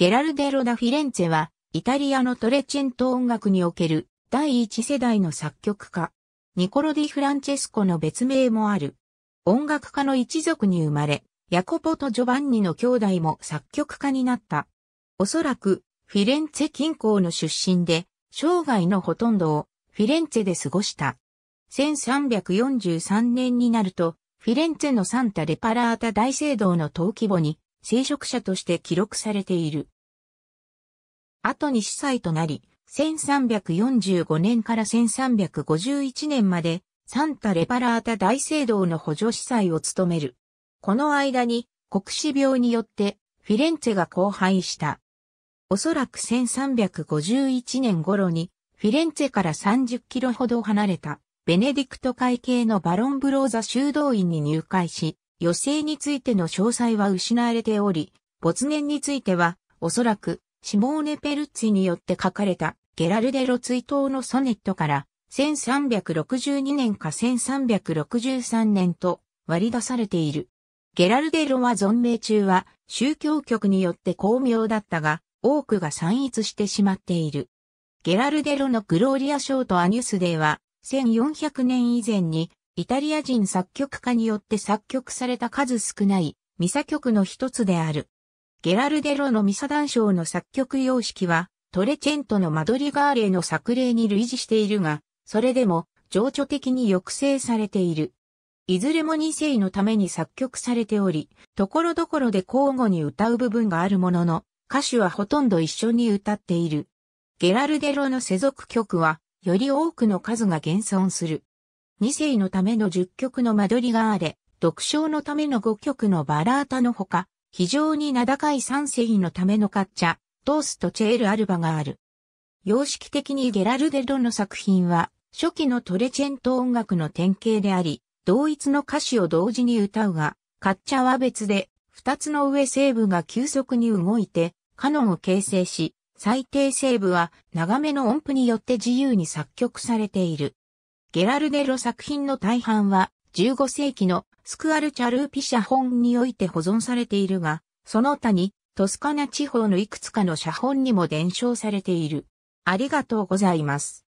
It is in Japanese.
ゲラルデ・ロ・ダ・フィレンツェは、イタリアのトレチェント音楽における第一世代の作曲家、ニコロ・ディ・フランチェスコの別名もある。音楽家の一族に生まれ、ヤコポとジョバンニの兄弟も作曲家になった。おそらく、フィレンツェ近郊の出身で、生涯のほとんどをフィレンツェで過ごした。1343年になると、フィレンツェのサンタ・レパラータ大聖堂の登記簿に聖職者として記録されている。後に司祭となり、1345年から1351年まで、サンタ・レパラータ大聖堂の補助司祭を務める。この間に、国死病によって、フィレンツェが荒廃した。おそらく1351年頃に、フィレンツェから30キロほど離れた、ベネディクト会系のバロンブローザ修道院に入会し、余生についての詳細は失われており、没年については、おそらく、シモーネ・ペルッツィによって書かれた、ゲラルデロ追悼のソネットから、1362年か1363年と割り出されている。ゲラルデロは存命中は宗教局によって巧妙だったが、多くが散逸してしまっている。ゲラルデロのグローリア賞とアニュスデーは、1400年以前にイタリア人作曲家によって作曲された数少ないミサ曲の一つである。ゲラルデロのミサ談章の作曲様式は、トレチェントのマドリガーレの作例に類似しているが、それでも情緒的に抑制されている。いずれも2世のために作曲されており、ところどころで交互に歌う部分があるものの、歌手はほとんど一緒に歌っている。ゲラルデロの世俗曲は、より多くの数が現存する。2世のための10曲の間取りがあれ、読唱のための5曲のバラータのほか、非常に名高い3世のためのカッチャ、トースとチェールアルバがある。様式的にゲラルデドの作品は、初期のトレチェント音楽の典型であり、同一の歌詞を同時に歌うが、カッチャは別で、二つの上西部が急速に動いて、カノンを形成し、最低西部は長めの音符によって自由に作曲されている。ゲラルデロ作品の大半は15世紀のスクアルチャルーピ写本において保存されているが、その他にトスカナ地方のいくつかの写本にも伝承されている。ありがとうございます。